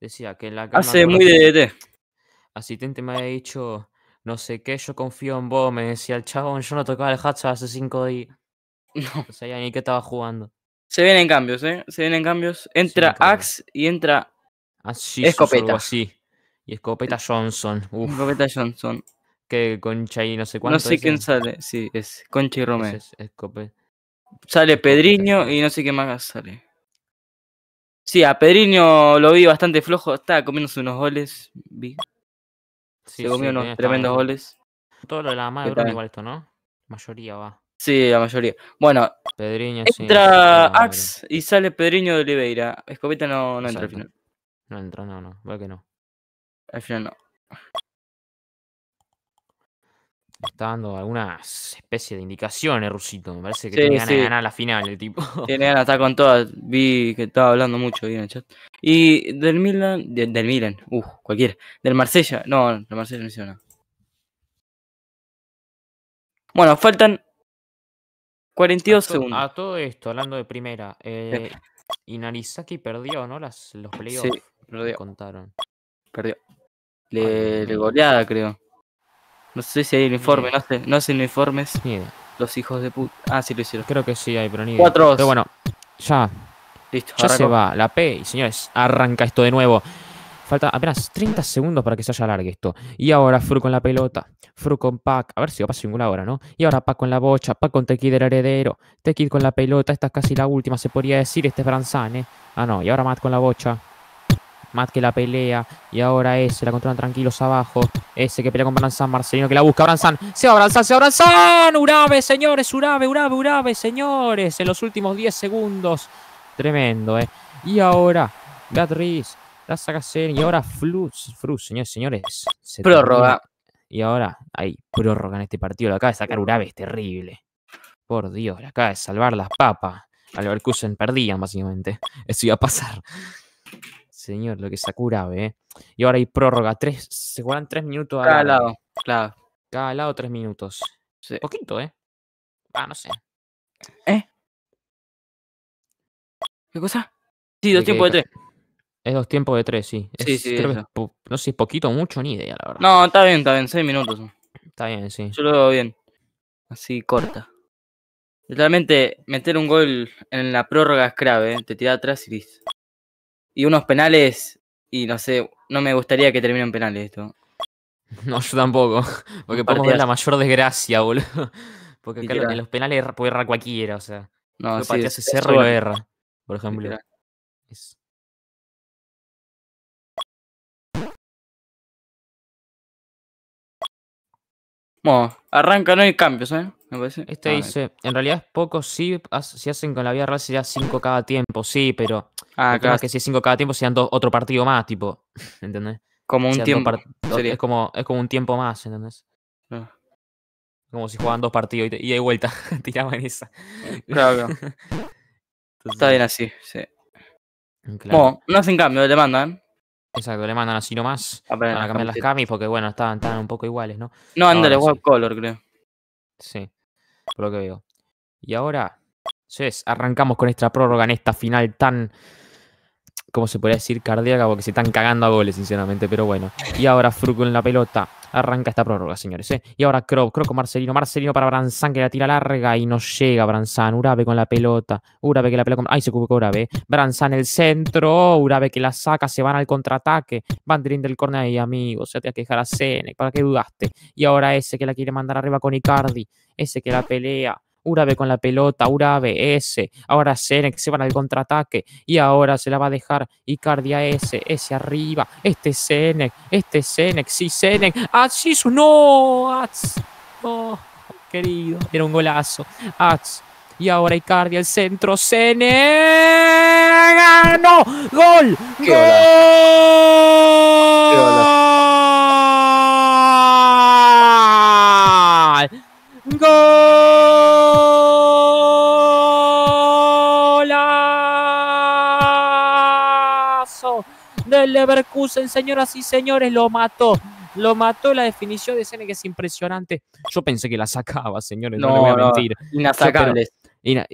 Decía que la Hace muy de DT. E asistente me ha dicho no sé qué, yo confío en vos, me decía el chabón, yo no tocaba el hashtag hace cinco días. No. No sea, ni qué estaba jugando. Se vienen cambios, ¿eh? Se vienen cambios. Entra Axe y entra así ah, Escopeta. así. Y Escopeta Johnson. Escopeta Johnson. Que Concha y no sé cuánto. No sé quién sale. Sí, es Concha y Romero. Sale Pedriño y no sé qué más sale. Sí, a Pedriño lo vi bastante flojo. Estaba comiéndose unos goles. Vi se comió unos tremendos goles. Todo lo de la madre igual esto, ¿no? mayoría va. Sí, la mayoría. Bueno, Pedriño, entra Axe Ax y sale Pedriño de Oliveira. escobita no, no entra al final. No entra, no, no. Va que no. Al final no está dando algunas especies de indicaciones, Rusito. Me parece que tenía tiene ganas de ganar la final el tipo. Tiene ganas, está con todas. Vi que estaba hablando mucho bien en el chat. Y del Milan, del Milan, Uf, cualquiera. Del Marsella, no, del Marsella no hicieron nada. Bueno, faltan 42 segundos. A todo esto, hablando de primera, Y eh, Narizaki perdió, ¿no? Las, los playoffs. Sí, perdió. Contaron. Perdió. Le, le goleada, creo. No sé si hay informe no, hacen, no uniformes. Los hijos de puta. Ah, sí lo hicieron. Creo que sí hay, pero ni Cuatro. Pero bueno, ya. Listo. Ya se va la P. Y señores, arranca esto de nuevo. Falta apenas 30 segundos para que se haya alargue esto. Y ahora Fru con la pelota. Fru con Pac. A ver si va a pasar ninguna hora, ¿no? Y ahora Pac con la bocha. Pac con Tequid el heredero. Tequid con la pelota. Esta es casi la última, se podría decir. Este es Branzane. Ah, no. Y ahora Matt con la bocha. Más que la pelea. Y ahora ese, la controlan tranquilos abajo. Ese que pelea con Branzan. Marcelino que la busca. Branzan. Se va Branzan, se va Urabe, señores. Urabe, Urabe, Urabe, señores. En los últimos 10 segundos. Tremendo, ¿eh? Y ahora, Gatriz. La saca Y ahora Flux. Flux, señores, señores. prórroga. Y ahora hay prórroga en este partido. La acaba de sacar Urabe. Es terrible. Por Dios, La acaba de salvar las papas. Al Verkusen perdían, básicamente. Eso iba a pasar. Señor, lo que es ve. ¿eh? Y ahora hay prórroga. Tres, se juegan tres minutos a cada lado. Claro. Cada lado tres minutos. Poquito, ¿eh? Ah, no sé. ¿Eh? ¿Qué cosa? Sí, dos tiempos de tres. Es dos tiempos de tres, sí. sí, sí no sé, poquito mucho, ni idea, la verdad. No, está bien, está bien. Seis minutos. Está bien, sí. Yo lo veo bien. Así corta. Realmente, meter un gol en la prórroga es grave, ¿eh? Te tira atrás y listo y unos penales, y no sé, no me gustaría que terminen en penales esto. No, yo tampoco, porque podemos ver la mayor desgracia, boludo. Porque claro, en los penales puede errar cualquiera, o sea. No, sí, se cerra por ejemplo. Bueno, arranca, no hay cambios, ¿eh? Me parece. Este dice, en realidad es poco, sí, si hacen con la vía real sería 5 cada tiempo, sí, pero Ah, claro. que si es 5 cada tiempo sean otro partido más, tipo. ¿Entendés? Como un tiempo. es, como, es como un tiempo más, ¿entendés? Como si jugaban dos partidos y, y de vuelta tiraban esa. Claro, claro. Está bien así, sí. Bueno, no hacen cambio, le mandan. Exacto, le mandan así nomás. A para cambiar las camis porque, bueno, estaban, un poco iguales, ¿no? No, ándale, igual Color, creo. Sí, por lo que veo. Y ahora, entonces, arrancamos con esta prórroga en esta final tan ¿cómo se puede decir? Cardíaca, porque se están cagando a goles, sinceramente, pero bueno. Y ahora Fruco en la pelota. Arranca esta prórroga, señores. ¿eh? Y ahora Croc, Croc con Marcelino. Marcelino para Branzan, que la tira larga y no llega Branzan. Urabe con la pelota. Urabe que la pelota. Con... Ay, se cubrió Urabe. ¿eh? Branzan el centro. Urabe que la saca. Se van al contraataque. Van del córner ahí, amigos. Se te va a quejar a Senec. ¿Para qué dudaste? Y ahora ese que la quiere mandar arriba con Icardi. Ese que la pelea Urabe con la pelota, Urabe S, ahora Senex se va al contraataque y ahora se la va a dejar Icardia S, S arriba, este Senex, este Senex, sí Senex, así ah, su no, Ats, oh, querido, era un golazo, Ats, y ahora Icardia el centro, Senex, ganó, gol, gol. Gol. Leverkusen, señoras y señores, lo mató. Lo mató la definición de Sene, que es impresionante. Yo pensé que la sacaba, señores, no, me voy a mentir.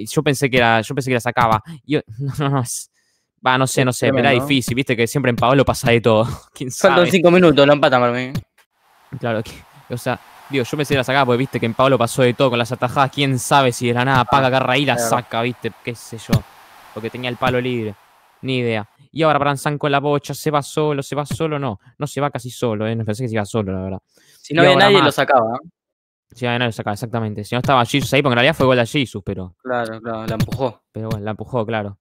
Yo, pensé que la, yo pensé que la sacaba. Yo, no, no, va, no sé, no sé, me da difícil, viste que siempre en Pablo pasa de todo. ¿Quién sabe? Faltan cinco minutos, no empatan por mí. Claro, o sea, digo, yo pensé que la sacaba porque viste que en Pablo pasó de todo con las atajadas. Quién sabe si de la nada paga y la saca, viste, qué sé yo. Porque tenía el palo libre. Ni idea. Y ahora Branzan con la bocha, ¿se va solo? ¿Se va solo? No, no se va casi solo, eh. no pensé que se iba solo, la verdad. Si no había nadie, lo sacaba. ¿eh? Si no había nadie, lo sacaba, exactamente. Si no estaba Jesus ahí, porque en realidad fue gol de Jesus, pero. Claro, claro, la empujó. Pero bueno, la empujó, claro.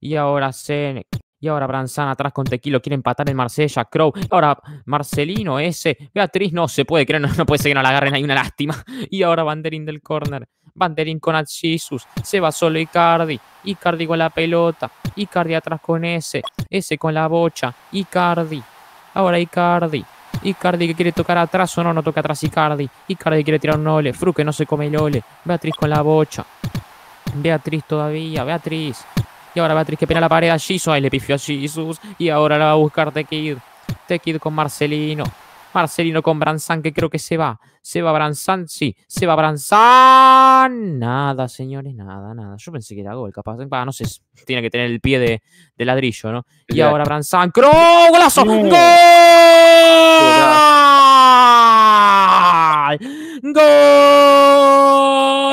Y ahora se y ahora Branzan atrás con Tequilo quiere empatar en Marsella. Crow. Ahora Marcelino ese. Beatriz no se puede creer. No, puede seguir que no la agarren. ahí, una lástima. Y ahora Banderín del córner. Banderín con Alcisus, Se va solo Icardi. Icardi con la pelota. Icardi atrás con ese. Ese con la bocha. Icardi. Ahora Icardi. Icardi que quiere tocar atrás o no, no toca atrás Icardi. Icardi quiere tirar un ole. Fru que no se come el ole. Beatriz con la bocha. Beatriz todavía. Beatriz. Y ahora Beatriz que pena la pared a Jesus. Ahí le pifió a Jesus. Y ahora la va a buscar Tequid, Tequid con Marcelino. Marcelino con Branzan que creo que se va. Se Seba Branzan, sí, se va Branzan. Nada, señores, nada, nada. Yo pensé que era gol, capaz. Ah, no sé, tiene que tener el pie de, ladrillo, ¿no? Y ahora Branzan. ¡Cro! ¡Golazo! ¡Gol!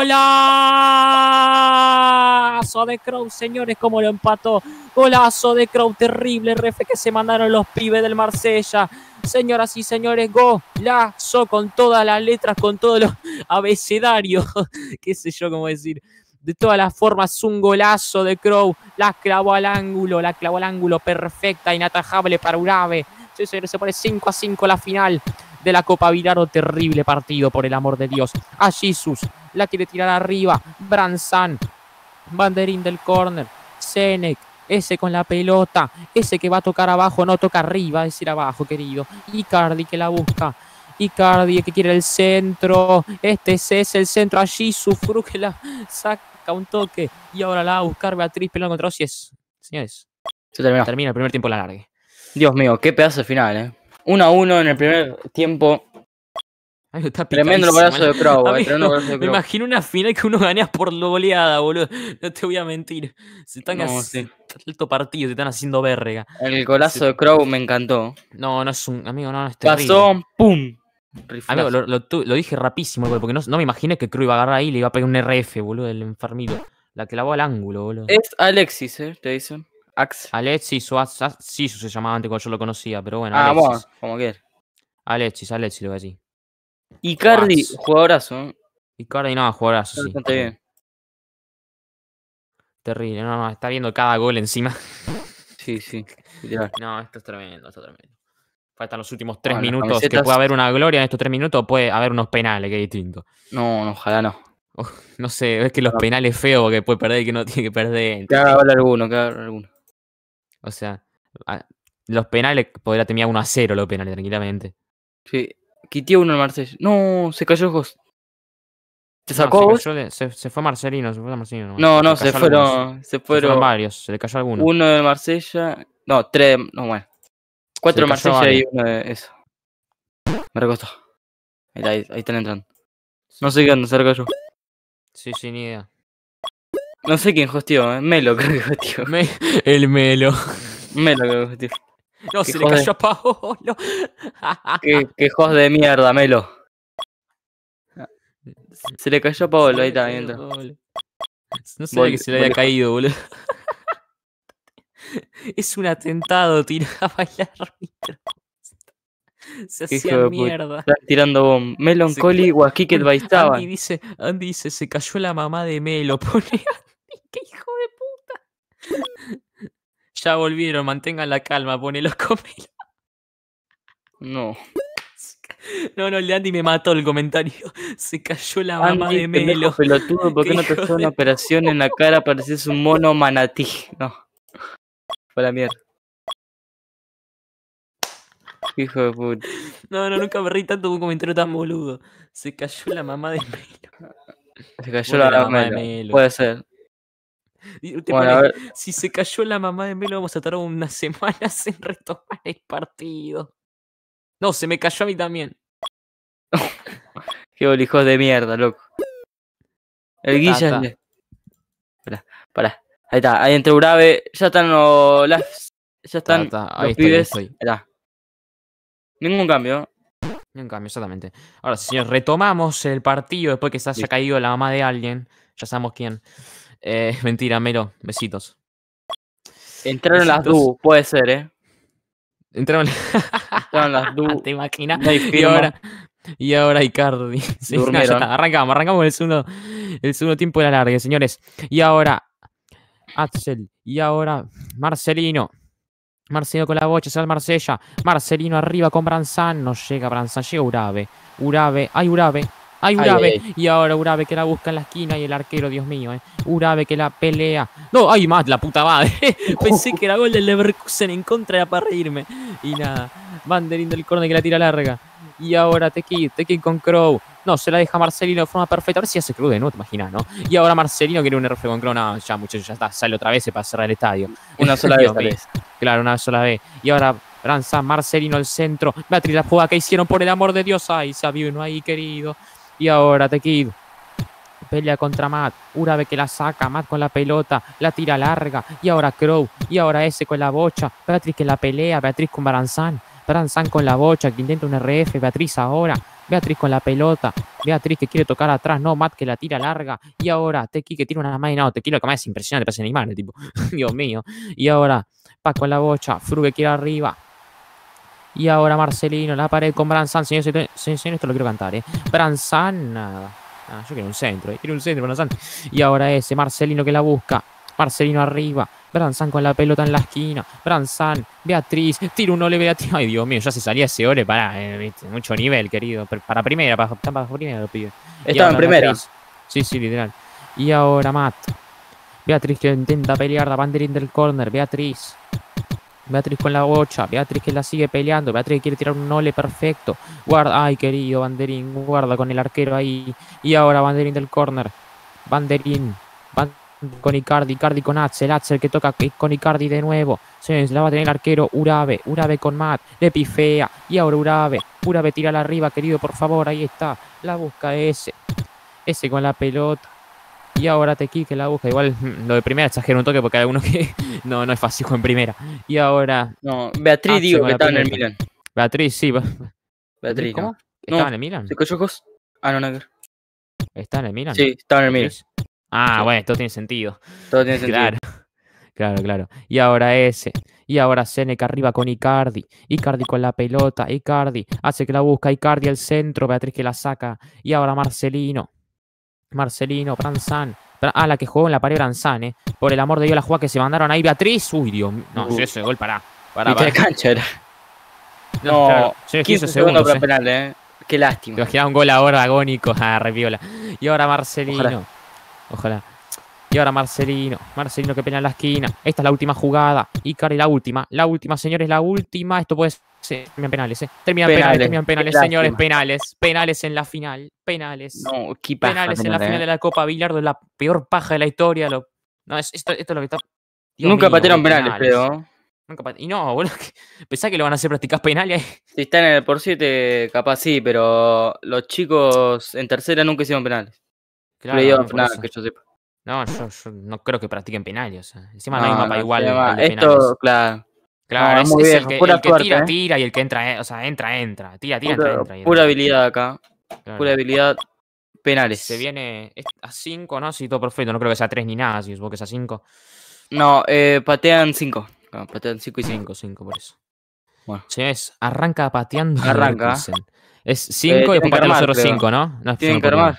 ¡Golazo de Crow, señores! ¿Cómo lo empató? Golazo de Crow, terrible refe que se mandaron los pibes del Marsella. Señoras y señores, golazo con todas las letras, con todos los abecedarios. qué sé yo cómo decir. De todas las formas, un golazo de Crow. La clavó al ángulo, la clavó al ángulo perfecta, inatajable para Urabe. se pone 5 a 5 la final de la Copa Viraro. Terrible partido, por el amor de Dios. A Jesus la quiere tirar arriba. Branzan, Banderín del córner. Senec ese con la pelota, ese que va a tocar abajo, no toca arriba, es ir abajo, querido. Icardi que la busca. Icardi que quiere el centro. Este es el centro. Allí Sufru que la saca un toque. Y ahora la va a buscar Beatriz Pelón encontró. si es. Señores. Se Termina el primer tiempo la largue Dios mío, qué pedazo de final, eh. 1 a 1 en el primer tiempo tremendo el brazo de Crow, eh, Me imagino una final que uno gana por lo goleada, boludo. No te voy a mentir. Se están haciendo sí. alto partido, se están haciendo verga. El golazo de Crow me encantó. No, no es un. Amigo, no, no es terrible. Pasó, ¡pum! Amigo, lo, dije rapidísimo, boludo, porque no, me imaginé que Crow iba a agarrar ahí y le iba a pegar un RF, boludo, el enfermito. La que al ángulo, boludo. Es Alexis, eh, te dicen. Ax. Alexis o Axis se llamaba antes cuando yo lo conocía, pero bueno. Ah, Alexis. como quieras. Alexis, Alexis lo voy a Icardi, jugadorazo. Icardi ¿eh? no, jugadorazo. Sí. Bien. Terrible, no, no, está viendo cada gol encima. Sí, sí. No, esto es tremendo, esto es tremendo. Faltan los últimos tres minutos, que puede haber una gloria en estos tres minutos, puede haber unos penales, Qué distinto. No, no ojalá no. Oh, no sé, es que los penales feos que puede perder y que no tiene que perder. Que haga alguno, que alguno. O sea, los penales podría tener uno a cero los penales, tranquilamente. Sí, Quitió uno el Marsella. No, se cayó host. ¿Te sacó se, se, fue Marcelino, se fue Marcelino. No, no, se, fueron, se fueron varios, se le cayó alguno. Uno de Marsella, no, tres, no, bueno. Cuatro de Marsella y uno de eso. Me recostó. Ahí, están entrando. No sé qué onda, se recayó. cayó. Sí, sin idea. No sé quién hostió, ¿eh? Melo creo que hostió. El Melo. Melo creo que hostió. No, ah, se le cayó a Paolo. qué, de mierda, Melo. Se le cayó a Paolo, ahí está, No sé que se le había caído, boludo. es un atentado, tiraba el árbitro. Se hacía mierda. Está tirando bomb. Melon Collie, Guasquiquet Baistaba. Andy dice, Andy dice, se cayó la mamá de Melo. Pone Andy, qué hijo de puta. Ya volvieron, mantengan la calma, ponelo comelo. No. No, no, el Andy me mató el comentario. Se cayó la mamá de Melo. pelotudo, ¿por qué, no te haces una operación en la cara? Pareces un mono manatí. No. Fue la mierda. Hijo de puta. No, no, nunca me reí tanto un comentario tan boludo. Se cayó la mamá de Melo. Se cayó la, mamá de Melo. Puede ser. si se cayó la mamá de Melo, vamos a tardar unas semanas en retomar el partido. No, se me cayó a mí también. Qué bolijos de mierda, loco. El Guilla. Pará, pará. Ahí está, ahí Entre Urabe Ya están los. ya están Ahí estoy, Ningún cambio. Ningún cambio, exactamente. Ahora, si retomamos el partido después que se haya caído la mamá de alguien. Ya sabemos quién. Eh, mentira, Melo, besitos. Entraron las DU, puede ser, ¿eh? Entraron, las DU. ¿Te imaginas? y ahora, y Icardi. arrancamos, arrancamos el el segundo tiempo de la larga, señores. Y ahora Axel. Y ahora Marcelino. Marcelino con la bocha, sale Marsella. Marcelino arriba con Branzán. No llega Branzan, llega Urabe. Urabe, hay Urabe. Ay, Urabe. Y ahora Urabe que la busca en la esquina y el arquero, Dios mío. Eh. Urabe que la pelea. No, hay más, la puta madre. Pensé que era gol del Leverkusen en contra, era para reírme. Y nada. Vanderin del córner que la tira larga. Y ahora Tequi, Tequi con Crow. No, se la deja Marcelino de forma perfecta. A ver si hace Crow no te imaginas, ¿no? Y ahora Marcelino quiere un RF con Crow. No, ya muchachos, ya está. Sale otra vez para cerrar el estadio. Una sola vez, Claro, una sola vez. Y ahora lanza Marcelino al centro. Beatriz, la jugada que hicieron, por el amor de Dios. Ay, se no ahí, querido. Y ahora te pelea contra Matt. Urabe que la saca. Matt con la pelota. La tira larga. Y ahora Crow. Y ahora ese con la bocha. Beatriz que la pelea. Beatriz con Baranzán. Baranzán con la bocha. Que intenta un RF. Beatriz ahora. Beatriz con la pelota. Beatriz que quiere tocar atrás. No, Matt que la tira larga. Y ahora Tequi que tiene una más. No, Tequi lo que más es impresionante. Parece animal, tipo. Dios mío. Y ahora Paco con la bocha. Fru que quiere arriba. Y ahora Marcelino, la pared con Branzan. Señor, señor, esto lo quiero cantar, ¿eh? Branzan, nada. yo quiero un centro, ¿eh? Quiero un centro, Branzan. Y ahora ese Marcelino que la busca. Marcelino arriba. Branzan con la pelota en la esquina. Branzan, Beatriz, tira un ole Beatriz. Ay, Dios mío, ya se salía ese ole. Para, eh, mucho nivel, querido. Para primera, para, primera lo pide. Estaba en primera. Sí, sí, literal. Y ahora Matt. Beatriz que intenta pelear la banderín del corner Beatriz. Beatriz con la bocha. Beatriz que la sigue peleando. Beatriz quiere tirar un ole perfecto. Guarda. Ay, querido Banderín. Guarda con el arquero ahí. Y ahora Banderín del corner Banderín. con Icardi, Icardi con Axel, Axel que toca con Icardi de nuevo. Se la va a tener el arquero Urabe, Urabe con Matt, le pifea y ahora Urabe, Urabe tira la arriba, querido, por favor, ahí está, la busca ese, ese con la pelota. Y ahora Tequi que la busca. Igual mm, lo de primera exagero un toque porque hay algunos que no, no es fácil en primera. Y ahora. No, Beatriz digo que estaba en el Milan. Beatriz, ah, sí. Beatriz. ¿Cómo? No. ¿Estaba en el Milan? Ah, no, ¿Está en el Milan? Sí, está en el Milan. Ah, bueno, todo tiene sentido. Todo tiene sentido. Claro. Claro, claro. Y ahora ese. Y ahora Seneca arriba con Icardi. Icardi con la pelota. Icardi hace que la busca. Icardi al centro. Beatriz que la saca. Y ahora Marcelino. Marcelino, Pranzan. Ah, la que jugó en la pared Pranzan, eh. Por el amor de Dios, la jugada que se mandaron ahí. Beatriz. Uy, Dios mío. No, sí, ese gol, pará. Pará, pará. cancha era. No, 15 segundos. Para eh. penal, eh. Qué lástima. Te imaginaba un gol ahora agónico. Ah, reviola, Y ahora Marcelino. Ojalá. Y ahora Marcelino. Marcelino que pena en la esquina. Esta es la última jugada. Icar y la última. La última, señores, la última. Esto puede Sí, terminan penales, eh. Terminan penales, penales, señores, penales. Penales en la final, penales. No, Penales en la final de la Copa Villardo es la peor paja de la historia. No, esto, es lo que está... Nunca patearon eh, penales, pero Nunca Y no, boludo, pensá que lo van a hacer practicar penales. Si están en el por 7, capaz sí, pero los chicos en tercera nunca hicieron penales. Claro, no, que yo sepa. No, yo, no creo que practiquen penales. Encima no, hay mapa igual. esto, claro. Claro, es, el, que, el que tira, ¿eh? tira y el que entra, eh, o sea, entra, entra. Tira, tira, entra, entra, Pura habilidad acá. Pura habilidad penales. Se viene a 5, ¿no? Si sí, todo perfecto, no creo que sea 3 ni nada, si supongo que sea a 5. Eh, no, patean 5. patean 5 y 5, 5 por eso. Bueno. arranca pateando. Arranca. Es 5 y después patean los otros 5, ¿no? tienen que armar.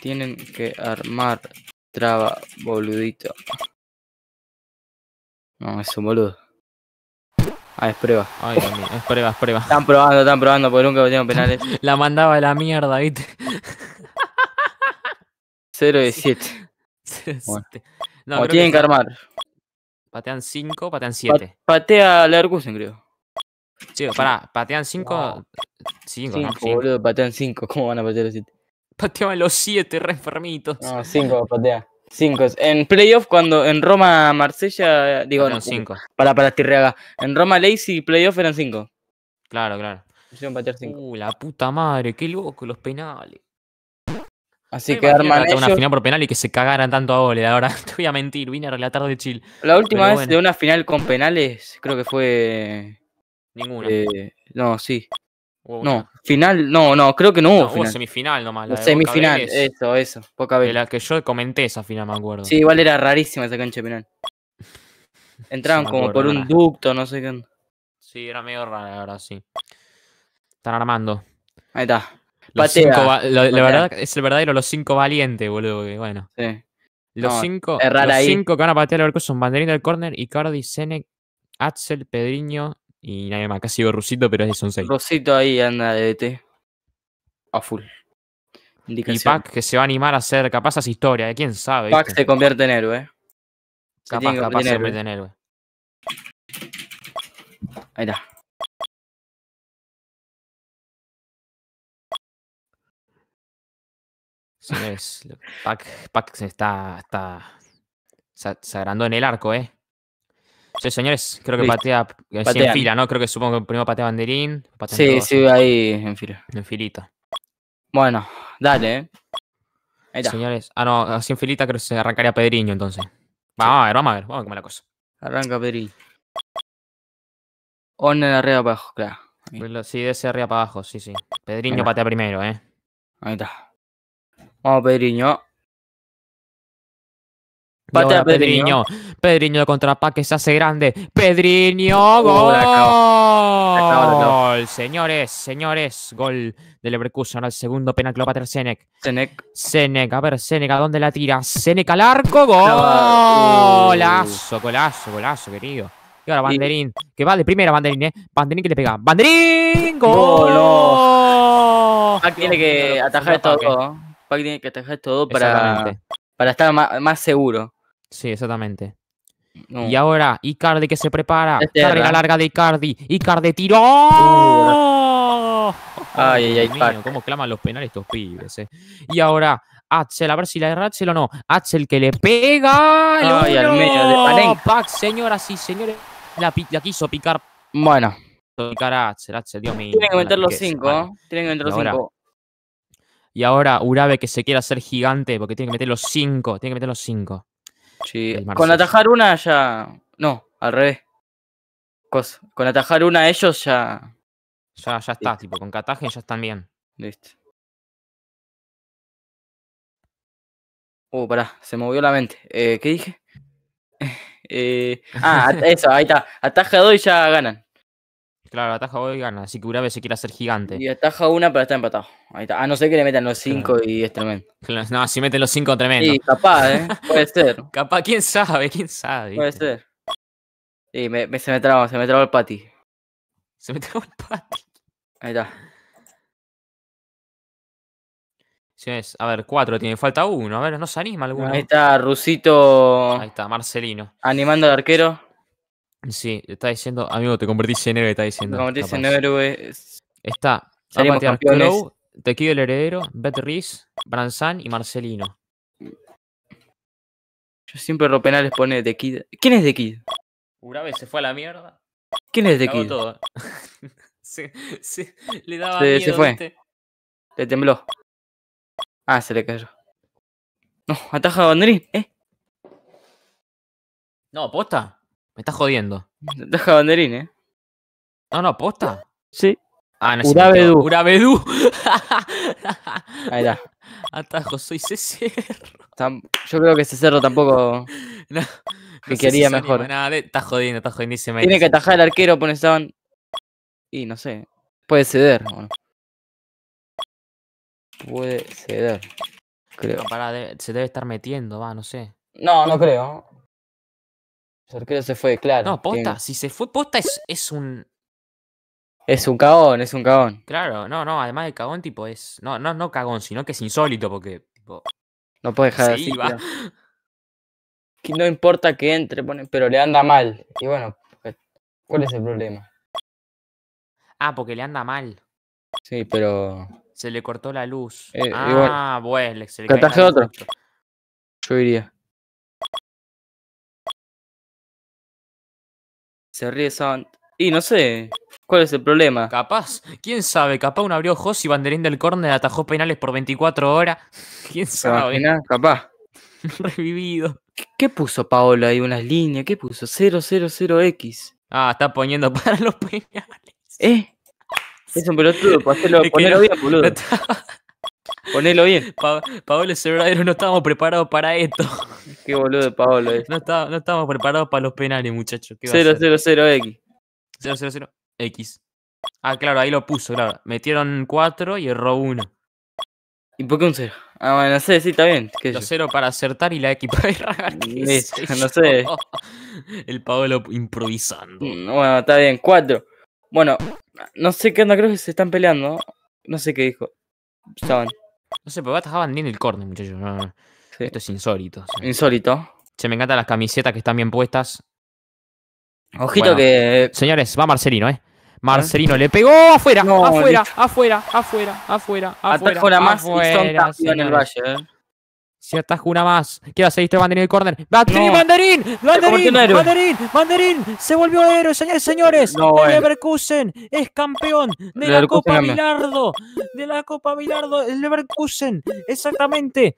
Tienen que armar. Traba, boludito. No, es un boludo. Ah, es prueba. Ay, es prueba, es prueba. Están probando, están probando, porque nunca metieron penales. La mandaba a la mierda, ¿viste? 0 de 7. Bueno. No, o tienen que, armar. Patean 5, patean 7. patea Leverkusen, creo. Sí, pará, patean 5. 5, no, boludo, patean 5. ¿Cómo van a patear los 7? Pateaban los 7, re enfermitos. No, 5 patea. Cinco. En playoff, cuando en Roma, Marsella, digo, no, cinco. Para, para Tirreaga. En Roma, Lazy, playoff eran cinco. Claro, claro. Uy, uh, la puta madre, qué loco los penales. Así que arman una final por penal y que se cagaran tanto a goles. Ahora te voy a mentir, vine a relatar de chill. La última vez de una final con penales, creo que fue. Ninguna. Eh, no, sí no, final, no, no, creo que no hubo. final. hubo semifinal nomás. La semifinal, eso, eso, poca vez. De la que yo comenté esa final, me acuerdo. Sí, igual era rarísima esa cancha de penal. Entraban como por un ducto, no sé qué. Sí, era medio rara, ahora sí. Están armando. Ahí está. la verdad es el verdadero los cinco valientes, boludo. bueno. Sí. Los, cinco, los que van a patear el arco son Banderín del córner, Icardi, Senec, Axel, Pedriño, y nadie más. Casi digo Rusito, pero es de Sonsei. Rusito ahí anda de e t A full. Indicación. Y Pac que se va a animar a hacer capaz historia, historias, eh, quién sabe. Pac se convierte en héroe. Capaz, capaz se convierte en héroe. Ahí está. Pac, se está, está. Se agrandó en el arco, eh. Sí, señores, creo que patea eh, en fila, ¿no? Creo que supongo que primero patea banderín. sí, sí, ahí en fila. En filita. Bueno, dale, ¿eh? Ahí está. Señores, ah, no, así en filita creo que se arrancaría Pedriño entonces. Vamos a ver, vamos a ver, vamos a ver cómo es la cosa. Arranca Pedriño. el arriba para abajo, claro. Sí, de ese arriba para abajo, sí, sí. Pedriño patea primero, ¿eh? Ahí está. Vamos, Pedriño. Patea Pedriño. Pedriño contra Que se hace grande. Pedriño, uh, gol. gol, Señores, señores, gol de Leverkusen al segundo penal que lo va a a ver, Senek, ¿a dónde la tira? Senek al arco, gol. Uh. Golazo, golazo, golazo, querido. Y ahora Banderín, que va de primera Banderín, ¿eh? Banderín que le pega. ¡Banderín! ¡Gol! Pac tiene que atajar todo. Pac tiene que atajar todo para, para estar más seguro. Sí, exactamente. Y ahora, Icardi que se prepara. la larga de Icardi. Icardi tiró. Uh. Ay, ay, ay. ¿Cómo claman los penales estos pibes? Eh? Y ahora, Axel, a ver si la de Axel o no. Axel que le pega. ay, al medio de señoras y señores. La, quiso picar. Bueno. Picar a Axel, Axel, Dios mío. Tienen que meter los cinco, ¿eh? Tienen que meter los cinco. Y ahora Urabe que se quiere hacer gigante porque tiene que meter los cinco. Tiene que meter los cinco con atajar una ya. No, al revés. Con atajar una ellos ya. Ya, está, tipo, con Cataje ya están bien. Listo. Uh, pará, se movió la mente. Eh, ¿Qué dije? Eh, ah, eso, ahí está. Ataja dos y ya ganan. Claro, ataja hoy y gana. Así que Urabe se quiere hacer gigante. Y ataja una, pero está empatado. Ahí está. A ah, no ser que le metan los cinco y es tremendo. No, si meten los cinco, tremendo. capaz, ¿eh? Puede ser. capaz, quién sabe, quién sabe. Puede ser. Sí, me, se me traba, se me traba el pati. Se me traba el pati. Ahí está. Sí, es. A ver, cuatro, tiene, falta uno. A ver, no se anima alguno. Ahí está, Rusito. Ahí está, Marcelino. Animando al arquero. Sí, está diciendo, amigo, te convertís en héroe, está diciendo. Te convertís en héroe. Está Salimos a tequido el Heredero, Beth Riz, Branzan y Marcelino. Yo siempre lo les pone de Kid. ¿Quién es The Kid? Urabe se fue a la mierda. ¿Quién es The Kid? se, fue. le daba se, miedo, fue. Le tembló. Ah, se le cayó. No, ataja a Banderín, ¿eh? No, aposta. Me estás jodiendo. Deja banderín, ¿eh? Ah, no, no, posta. Sí. Ah, no Urabe Du. Ahí está. Atajo, soy César. Yo creo que César tampoco. No, quería mejor. está jodiendo, está jodiendo. Tiene que atajar el arquero, pone Estaban. Y no sé. Puede ceder, Puede ceder. Creo. No, pará, se debe estar metiendo, va, no sé. No, no creo. El se fue, claro. No, posta, si se fue posta es, es un. Es un cagón, es un cagón. Claro, no, no, además de cagón, tipo, es. No, no, no cagón, sino que es insólito, porque, tipo. No puede dejar así. No importa que entre, pero le anda mal. Y bueno, eh, ¿cuál es el problema? Ah, porque le anda mal. Sí, pero. Se le cortó la luz. Eh, ah, bueno, se otro. Yo diría. Se ríe Sant. Y no sé, ¿cuál es el problema? Capaz, quién sabe, capaz un abrió ojos y Banderín del Corner atajó penales por 24 horas. ¿Quién sabe? Capaz. Revivido. ¿Qué, puso Paola ahí? Unas líneas, ¿qué puso? 000X. Ah, está poniendo para los penales. ¿Eh? Es un pelotudo, bien, Ponelo bien. Pa Pablo Cerradero, no estábamos preparados para esto. Qué boludo de Pablo es. Este. No, está no estábamos preparados para los penales, muchachos. 000X. 000X. Ah, claro, ahí lo puso, claro. Metieron 4 y erró 1. ¿Y por qué un 0? Ah, bueno, no sé, sí, está bien. Los 0 para acertar y la X para errar. no sé. El Paolo improvisando. Mm, bueno, está bien, 4. Bueno, no sé qué onda, creo que se están peleando. No sé qué dijo. Estaban. No sé, pero va a atajaban bien el córner, muchachos. Esto es insólito. Insólito. Se me encantan las camisetas que están bien puestas. Ojito que. Señores, va Marcelino, ¿eh? Marcelino le pegó afuera, afuera, afuera, afuera, afuera, afuera, Atajó la más en el valle, ¿eh? Cierta una más. Queda seis este Banderín el córner. ¡Banderín, Banderín! ¡Banderín! ¡Banderín! ¡Banderín! ¡Se volvió héroe, señores! señores. el Leverkusen es campeón de la Copa Bilardo. De la Copa Bilardo. El Leverkusen. Exactamente.